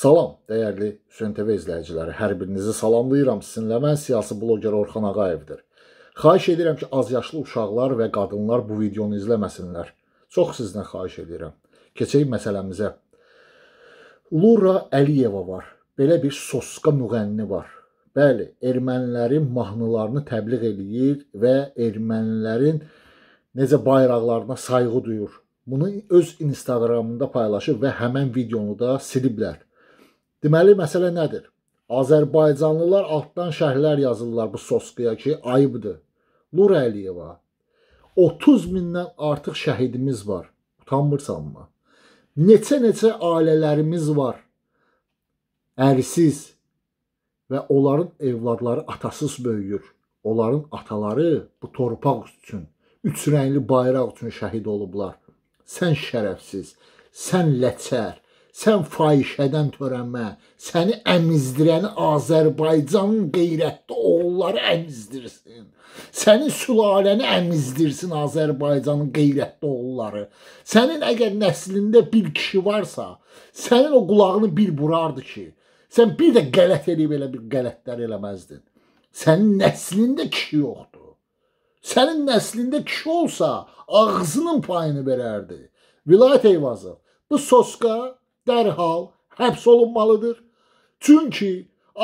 Salam, dəyərli Hüseyn TV izləyiciləri. Hər birinizi salamlayıram. Sizinlə mən siyasi bloqer Orxan Ağayevdir. Xahiş edirəm ki, azyaşlı uşaqlar və qadınlar bu videonu izləməsinlər. Çox sizdən xahiş edirəm. Keçək məsələmizə. Lura Əliyeva var. Belə bir soska müğənni var. Bəli, ermənilərin mahnılarını təbliğ eləyir və ermənilərin necə bayraqlarına sayğı duyur. Bunu öz Instagramında paylaşıb və həmən videonu da siliblər. Deməli, məsələ nədir? Azərbaycanlılar altdan şərhlər yazırlar bu sosqaya ki, ayıbdır. Lura Əliyeva, 30 mindən artıq şəhidimiz var. Utanmırsanmı? Neçə-neçə ailələrimiz var. Ərsiz və onların evladları atasız böyüyür. Onların ataları bu torpaq üçün, üç rəngli bayraq üçün şəhid olublar. Sən şərəfsiz, sən ləçər, sən fahişədən törənmə, səni əmizdirən Azərbaycanın qeyrətli oğulları əmizdirsin. Səni sülaləni əmizdirsin Azərbaycanın qeyrətli oğulları. Sənin əgər nəslində bir kişi varsa, sənin o qulağını bir burardı ki, sən bir də qələt eləyib elə bir qələtlər eləməzdin. Sənin nəslində kişi yoxdur. Sənin nəslində kişi olsa, ağzının payını verərdi. Vilayət Eyvazov, bu soska dərhal həbs olunmalıdır. Çünki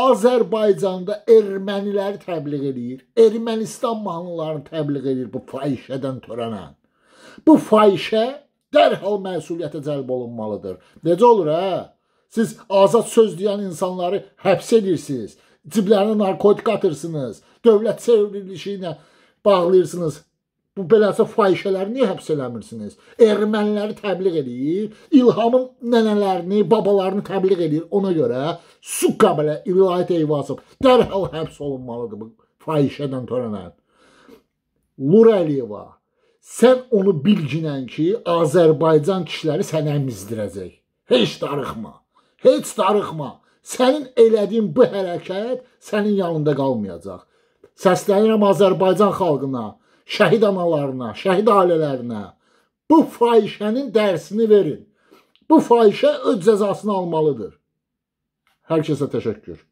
Azərbaycanda erməniləri təbliğ eləyir. Ermənistan mahnılarını təbliğ eləyir bu fahişədən törənən. Bu fahişə dərhal məsuliyyətə cəlb olunmalıdır. Necə olur hə? Siz azad söz deyən insanları həbs edirsiniz, ciblərinə narkotik atırsınız, dövlət çevrilişi ilə bağlayırsınız bu beləsə fahişələri niyə həbs eləmirsiniz? Erməniləri təbliğ eləyir, İlhamın nənələrini, babalarını təbliğ eləyir. Ona görə suqqa belə vilayət eyvasıb dərhal həbs olunmalıdır bu fahişədən törənən. Lura Əliyeva, sən onu bilginən ki, Azərbaycan kişiləri sənə mizdirəcək. Heç darıxma, heç darıxma. Sənin elədiyin bu hərəkət sənin yanında qalmayacaq. Səslənirəm Azərbaycan xalqına şəhid analarına, şəhid ailələrinə bu fahişənin dərsini verin. Bu fahişə öz cəzasını almalıdır. Hər kəsə təşəkkür.